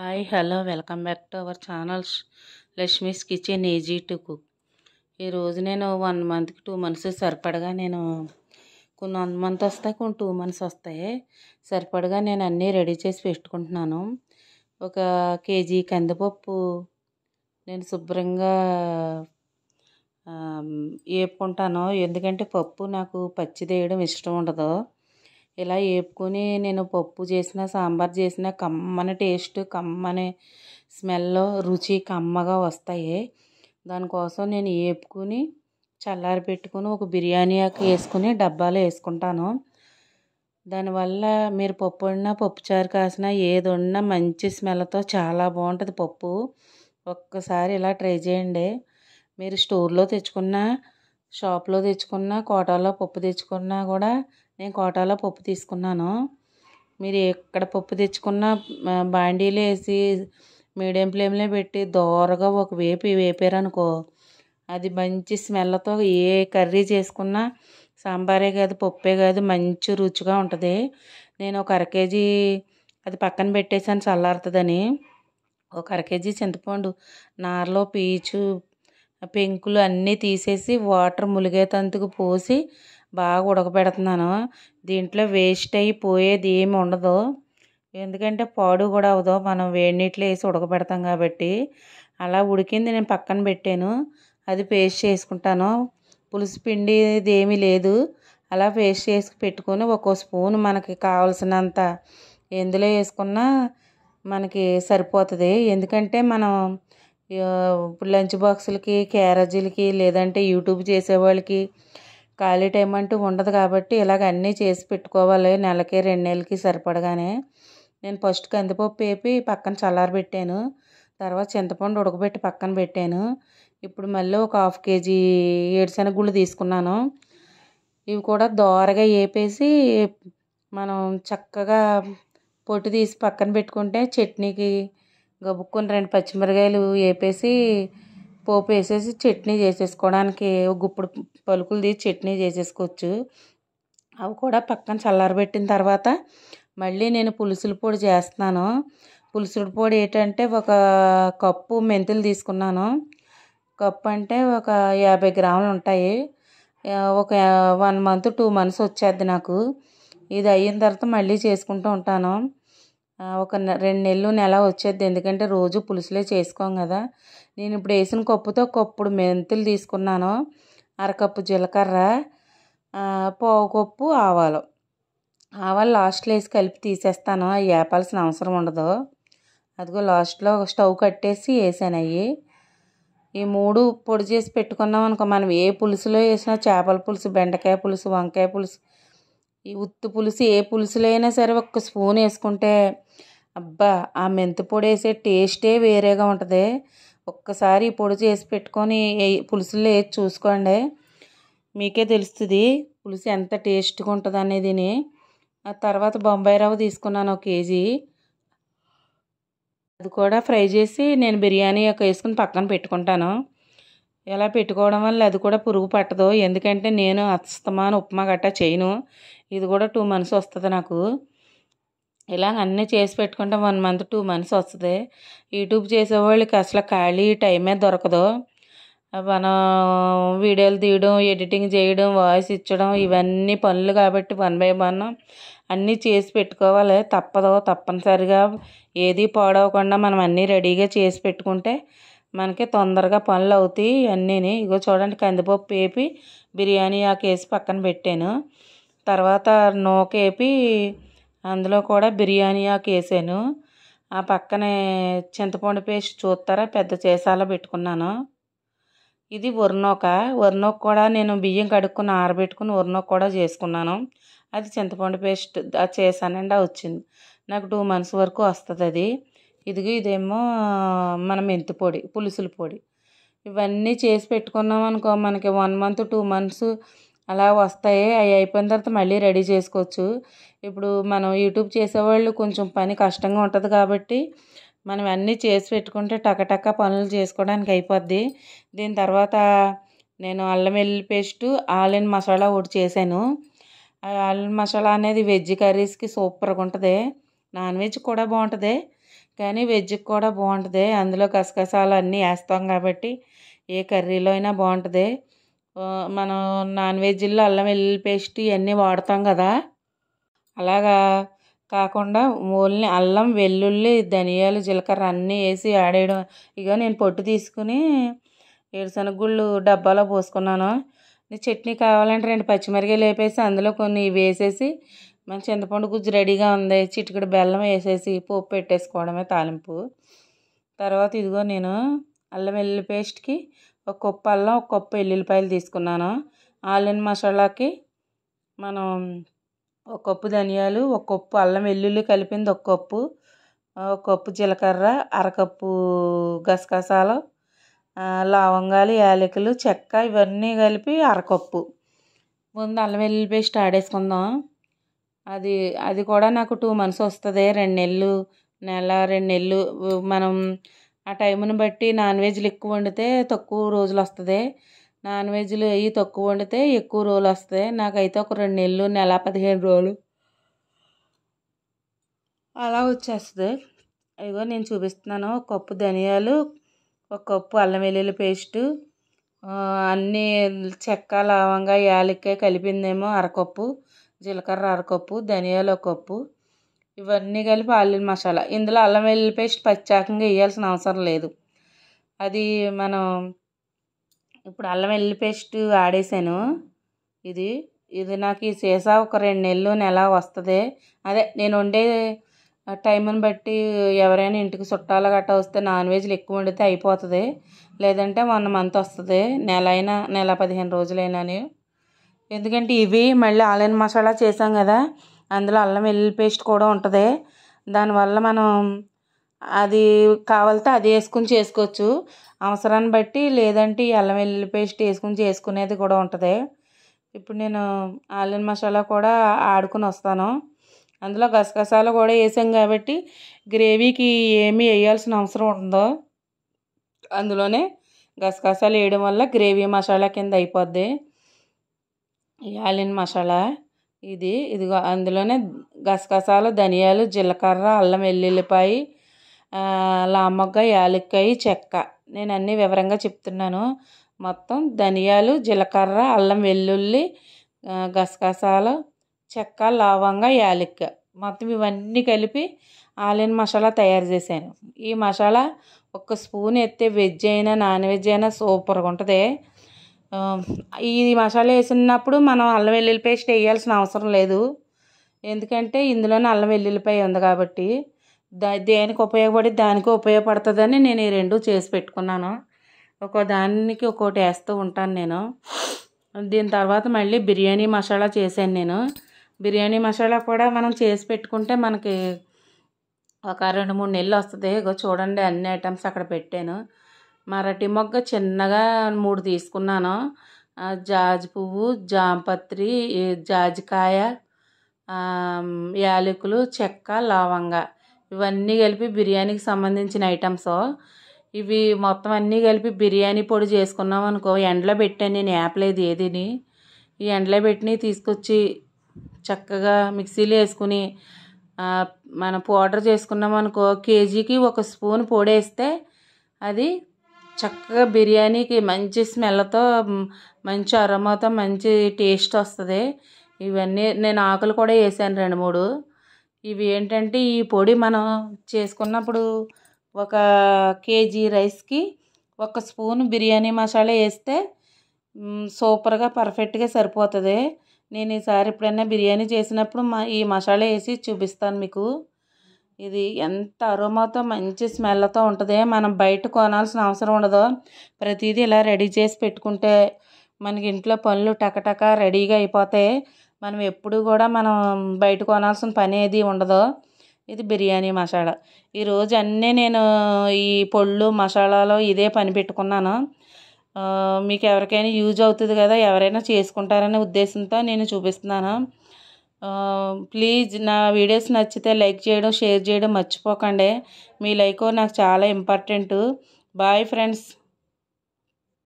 hi hello welcome back to our channel Lakshmi's kitchen easy to cook ఈరోజు నేను one మంత్కి two months సరిపడగా నేను కొన్ని వన్ మంత్ వస్తాయి కొన్ని టూ మంత్స్ వస్తాయి సరిపడగా నేను అన్నీ రెడీ చేసి పెట్టుకుంటున్నాను ఒక కేజీ కందిపప్పు నేను శుభ్రంగా వేపుకుంటాను ఎందుకంటే పప్పు నాకు పచ్చిదేయడం ఇష్టం ఉండదు ఇలా వేపుకొని నేను పప్పు చేసిన సాంబార్ చేసిన కమ్మని టేస్ట్ కమ్మని స్మెల్ రుచి కమ్మగా వస్తాయి దానికోసం నేను వేపుకొని చల్లారి పెట్టుకుని ఒక బిర్యానీ ఆకు వేసుకుని డబ్బాలో వేసుకుంటాను దానివల్ల మీరు పప్పు వండినా పప్పుచారు కాసినా ఏది వండినా మంచి స్మెల్తో చాలా బాగుంటుంది పప్పు ఒక్కసారి ఇలా ట్రై చేయండి మీరు స్టోర్లో తెచ్చుకున్న షాప్లో తెచ్చుకున్న కోటాలో పప్పు తెచ్చుకున్నా కూడా నేను కోటాలో పప్పు తీసుకున్నాను మీరు ఎక్కడ పప్పు తెచ్చుకున్న బాండీలు వేసి మీడియం ఫ్లేమ్లో పెట్టి దోరగా ఒక వేపి వేపారనుకో అది మంచి స్మెల్తో ఏ కర్రీ చేసుకున్నా సాంబారే కాదు పప్పే కాదు మంచి రుచిగా ఉంటుంది నేను ఒక కేజీ అది పక్కన పెట్టేసాను చల్లారుతుందని ఒక కేజీ చింతపండు నారలో పీచు పెంకులు అన్నీ తీసేసి వాటర్ ములిగే తంతుకు పోసి బాగా ఉడకబెడుతున్నాను దీంట్లో వేస్ట్ అయ్యి పోయేది ఏమి ఉండదు ఎందుకంటే పాడు కూడా అవ్వదు మనం వేడి నీటిలో వేసి ఉడకబెడతాం కాబట్టి అలా ఉడికింది నేను పక్కన పెట్టాను అది పేస్ట్ చేసుకుంటాను పులుసు పిండి ఏమీ లేదు అలా పేస్ట్ చేసి పెట్టుకొని ఒక్కో స్పూన్ మనకి కావలసినంత ఎందులో వేసుకున్నా మనకి సరిపోతుంది ఎందుకంటే మనం ఇప్పుడు లంచ్ బాక్సులకి క్యారేజీలకి లేదంటే యూట్యూబ్ చేసేవాళ్ళకి ఖాళీ టైం అంటూ ఉండదు కాబట్టి ఇలాగ అన్నీ చేసి పెట్టుకోవాలి నెలకి రెండు నెలలకి సరిపడగానే నేను ఫస్ట్ కందిపప్పు వేపి పక్కన చల్లారబెట్టాను తర్వాత చింతపండు ఉడకబెట్టి పక్కన పెట్టాను ఇప్పుడు మళ్ళీ ఒక హాఫ్ కేజీ ఏడుశనగుళ్ళు తీసుకున్నాను ఇవి కూడా దోరగా వేపేసి మనం చక్కగా పొట్టు తీసి పక్కన పెట్టుకుంటే చట్నీకి గబుక్కుని రెండు పచ్చిమిరకాయలు వేపేసి పోపు వేసేసి చట్నీ చేసేసుకోవడానికి గుప్పుడు పలుకులు తీసి చట్నీ చేసేసుకోవచ్చు అవి కూడా పక్కన చల్లారబెట్టిన తర్వాత మళ్ళీ నేను పులుసుల పొడి చేస్తున్నాను పులుసుల పొడి ఏంటంటే ఒక కప్పు మెంతులు తీసుకున్నాను కప్పు అంటే ఒక యాభై గ్రాములు ఉంటాయి ఒక వన్ మంత్ టూ మంత్స్ వచ్చేద్ది నాకు ఇది అయిన తర్వాత మళ్ళీ చేసుకుంటూ ఉంటాను ఒక రెండు నెలలు నెల వచ్చేది ఎందుకంటే రోజు పులుసులే చేసుకోం కదా నేను ఇప్పుడు వేసిన కప్పుతో కప్పుడు మెంతులు తీసుకున్నాను అరకప్పు జీలకర్ర పోవకప్పు కప్పు ఆవాలు ఆవాలు లాస్ట్లో వేసి కలిపి తీసేస్తాను అవి వేపాల్సిన అవసరం ఉండదు అదిగో లాస్ట్లో స్టవ్ కట్టేసి వేసాను అవి ఈ మూడు పొడి చేసి పెట్టుకున్నాం అనుకో మనం ఏ పులుసులో వేసినా చేపల పులుసు బెండకాయ పులుసు వంకాయ పులుసు ఈ ఉత్తు పులుసు ఏ పులుసులైనా సరే ఒక్క స్పూన్ వేసుకుంటే అబ్బా ఆ మెంతి పొడి వేసే టేస్టే వేరేగా ఉంటుంది ఒక్కసారి ఈ పొడి చేసి పెట్టుకొని పులుసులో వేసి చూసుకోండి మీకే తెలుస్తుంది పులుసు ఎంత టేస్ట్గా ఉంటుంది అనేదిని ఆ తర్వాత బొంబాయి రవ్వ తీసుకున్నాను ఒక కేజీ అది కూడా ఫ్రై చేసి నేను బిర్యానీ యొక్క వేసుకుని పక్కన పెట్టుకుంటాను ఇలా పెట్టుకోవడం వల్ల అది కూడా పురుగు పట్టదు ఎందుకంటే నేను అస్తమాన ఉప్మా గట్టా చేయను ఇది కూడా టూ మంత్స్ వస్తుంది నాకు ఇలా అన్నీ చేసి పెట్టుకుంటే వన్ మంత్ టూ మంత్స్ వస్తుంది యూట్యూబ్ చేసేవాళ్ళకి అసలు ఖాళీ టైమే దొరకదు మనం వీడియోలు తీయడం ఎడిటింగ్ చేయడం వాయిస్ ఇచ్చడం ఇవన్నీ పనులు కాబట్టి వన్ బై వన్ అన్నీ చేసి పెట్టుకోవాలి తప్పదు తప్పనిసరిగా ఏది పాడవకుండా మనం అన్నీ రెడీగా చేసి పెట్టుకుంటే మనకి తొందరగా పనులు అవుతాయి అన్నీ ఇగో చూడండి కందిపప్పు వేపి బిర్యానీ ఆకు వేసి పక్కన పెట్టాను తర్వాత నూకేపి అందులో కూడా బిర్యానీ ఆకు వేసాను ఆ పక్కనే చింతపండు పేస్ట్ చూస్తారా పెద్ద చేసాలో పెట్టుకున్నాను ఇది ఉరినోక ఉరినోక కూడా నేను బియ్యం కడుక్కుని ఆరబెట్టుకుని ఉరినోక కూడా చేసుకున్నాను అది చింతపండు పేస్ట్ చేశానండి వచ్చింది నాకు టూ మంత్స్ వరకు వస్తుంది అది ఇదిగో ఇదేమో మన మెంతి పొడి పులుసుల పొడి ఇవన్నీ చేసి పెట్టుకున్నాం అనుకో మనకి వన్ మంత్ టూ మంత్స్ అలా వస్తాయి అవి అయిపోయిన తర్వాత మళ్ళీ రెడీ చేసుకోవచ్చు ఇప్పుడు మనం యూట్యూబ్ చేసేవాళ్ళు కొంచెం పని కష్టంగా ఉంటుంది కాబట్టి మనం అన్నీ చేసి పెట్టుకుంటే టకటక్క పనులు చేసుకోవడానికి అయిపోద్ది దీని తర్వాత నేను అల్లం వెల్లుల్లి పేస్టు ఆలిన్ మసాలా ఒకటి చేశాను ఆలిన్ మసాలా అనేది వెజ్ కర్రీస్కి సూపర్గా ఉంటుంది నాన్ వెజ్ కూడా బాగుంటుంది కానీ వెజ్కి కూడా బాగుంటుంది అందులో గసగసాలు అన్నీ వేస్తాం కాబట్టి ఏ కర్రీలో అయినా బాగుంటుంది మనం నాన్ వెజ్లో అల్లం వెల్లుల్లి పేస్ట్ ఇవన్నీ వాడతాం కదా అలాగా కాకుండా ఓన్లీ అల్లం వెల్లుల్లి ధనియాలు జీలకర్ర అన్నీ వేసి ఆడేయడం ఇక నేను పొట్టు తీసుకుని గుళ్ళు డబ్బాలో పోసుకున్నాను చట్నీ కావాలంటే రెండు పచ్చిమిరకాయలు వేపేసి అందులో కొన్ని వేసేసి మన చింతపండు గుజ్జు రెడీగా ఉంది చిటికెడు బెల్లం వేసేసి పోపు పెట్టేసుకోవడమే తాలింపు తర్వాత ఇదిగో నేను అల్లం వెల్లుల్లి పేస్ట్కి ఒక కప్పు అల్లం ఒక కప్పు వెల్లుల్లిపాయలు తీసుకున్నాను ఆలుని మసాలాకి మనం ఒక కప్పు ధనియాలు ఒక కప్పు అల్లం వెల్లుల్లి కలిపింది ఒక కప్పు ఒక కప్పు జీలకర్ర అరకప్పు గసగసాలు లవంగాలు యాలకులు చెక్క ఇవన్నీ కలిపి అరకప్పు ముందు అల్లం వెల్లుల్లి పేస్ట్ ఆడేసుకుందాం అది అది కూడా నాకు టూ మంత్స్ వస్తుంది రెండు నెలలు నెల రెండు నెలలు మనం ఆ టైంను బట్టి నాన్ వెజ్లు ఎక్కువ వండితే తక్కువ రోజులు వస్తుంది నాన్ వెజ్లు అవి తక్కువ వండితే ఎక్కువ రోజులు వస్తాయి నాకైతే ఒక రెండు నెలలు నెల పదిహేను రోజులు అలా వచ్చేస్తుంది అయిగో నేను చూపిస్తున్నాను ఒక కప్పు ధనియాలు ఒక కప్పు అల్లం వెల్లుల్లి పేస్టు అన్నీ చెక్క లవంగా యాలక్కాయ కలిపిందేమో అరకప్పు జీలకర్ర అరకప్పు ధనియాల కప్పు ఇవన్నీ కలిపి ఆలు మసాలా ఇందులో అల్లం వెల్లుల్లి పేస్ట్ ప్రత్యేకంగా వేయాల్సిన అవసరం లేదు అది మనం ఇప్పుడు అల్లం వెల్లుల్లి పేస్ట్ ఆడేసాను ఇది ఇది నాకు ఈ సీసా ఒక రెండు నెలలు నెల వస్తుంది అదే నేను వండే టైంని బట్టి ఎవరైనా ఇంటికి చుట్టాలు గట్టా వస్తే నాన్ వెజ్లు ఎక్కువ వండితే అయిపోతుంది లేదంటే వన్ మంత్ వస్తుంది నెల అయినా నెల పదిహేను రోజులైనా ఎందుకంటే ఇవి మళ్ళీ ఆనియన్ మసాలా చేసాం కదా అందులో అల్లం వెల్లుల్లి పేస్ట్ కూడా ఉంటుంది దానివల్ల మనం అది కావాలంటే అది వేసుకుని చేసుకోవచ్చు అవసరాన్ని బట్టి లేదంటే ఈ అల్లం వెల్లుల్లి పేస్ట్ వేసుకుని చేసుకునేది కూడా ఉంటుంది ఇప్పుడు నేను ఆనియన్ మసాలా కూడా ఆడుకుని వస్తాను అందులో గసగసాలు కూడా వేసాం కాబట్టి గ్రేవీకి ఏమి వేయాల్సిన అవసరం ఉందో అందులోనే గసగసాలు వేయడం వల్ల గ్రేవీ మసాలా కింద అయిపోద్ది యాలిన్ మసాలా ఇది ఇదిగో అందులోనే గసగసాలు ధనియాలు జీలకర్ర అల్లం వెల్లుల్లిపాయ లామగ్గ యాలక్కాయి చెక్క నేను అన్నీ వివరంగా చెప్తున్నాను మొత్తం ధనియాలు జీలకర్ర అల్లం వెల్లుల్లి గసగసాలు చెక్క లవంగ యాలక్క మొత్తం ఇవన్నీ కలిపి ఆలిన్ మసాలా తయారు చేశాను ఈ మసాలా ఒక స్పూన్ ఎత్తే వెజ్ అయినా నాన్ వెజ్ అయినా సూపర్గా ఉంటుంది ఈ మసాలా వేసినప్పుడు మనం అల్లం వెల్లుల్లి పేస్ట్ వేయాల్సిన అవసరం లేదు ఎందుకంటే ఇందులోనే అల్లం వెల్లుల్లిపాయ ఉంది కాబట్టి దా దేనికి ఉపయోగపడి దానికి ఉపయోగపడుతుందని నేను ఈ రెండు చేసి పెట్టుకున్నాను ఒక దానికి ఒక్కోటి వేస్తూ ఉంటాను నేను దీని తర్వాత మళ్ళీ బిర్యానీ మసాలా చేశాను నేను బిర్యానీ మసాలా కూడా మనం చేసి పెట్టుకుంటే మనకి ఒక రెండు మూడు నెలలు వస్తుంది ఇగో చూడండి అన్ని ఐటమ్స్ అక్కడ పెట్టాను మరటి మొగ్గ చిన్నగా మూడు తీసుకున్నాను జాజి పువ్వు జాంపత్రి జాజికాయ యాలకులు చెక్క లవంగ ఇవన్నీ కలిపి బిర్యానీకి సంబంధించిన ఐటమ్స్ ఇవి మొత్తం అన్నీ కలిపి బిర్యానీ పొడి చేసుకున్నాం అనుకో ఎండలో పెట్టాను నేను ఆపలేదు ఏదిని ఈ ఎండలో పెట్టినవి తీసుకొచ్చి చక్కగా మిక్సీలో వేసుకుని మనం పౌడర్ చేసుకున్నాం అనుకో కేజీకి ఒక స్పూన్ పొడి వేస్తే అది చక్కగా బిర్యానీకి మంచి స్మెల్తో మంచి అరమతో మంచి టేస్ట్ వస్తుంది ఇవన్నీ నేను ఆకులు కూడా వేసాను రెండు మూడు ఇవి ఏంటంటే ఈ పొడి మనం చేసుకున్నప్పుడు ఒక కేజీ రైస్కి ఒక స్పూన్ బిర్యానీ మసాలా వేస్తే సూపర్గా పర్ఫెక్ట్గా సరిపోతుంది నేను ఈసారి ఎప్పుడైనా బిర్యానీ చేసినప్పుడు మా ఈ మసాలా వేసి చూపిస్తాను మీకు ఇది ఎంత అరుమతో మంచి స్మెల్తో ఉంటుంది మనం బయట కొనాల్సిన అవసరం ఉండదు ప్రతిదీ ఇలా రెడీ చేసి పెట్టుకుంటే మనకి ఇంట్లో పనులు టకటక రెడీగా అయిపోతాయి మనం ఎప్పుడు కూడా మనం బయట కొనాల్సిన పని ఏది ఉండదు ఇది బిర్యానీ మసాలా ఈరోజు అన్నీ నేను ఈ పొళ్ళు మసాలాలో ఇదే పని పెట్టుకున్నాను మీకు ఎవరికైనా యూజ్ అవుతుంది కదా ఎవరైనా చేసుకుంటారనే ఉద్దేశంతో నేను చూపిస్తున్నాను ప్లీజ్ నా వీడియోస్ నచ్చితే లైక్ చేయడం షేర్ చేయడం మర్చిపోకండి మీ లైక్ నాకు చాలా ఇంపార్టెంట్ బాయ్ ఫ్రెండ్స్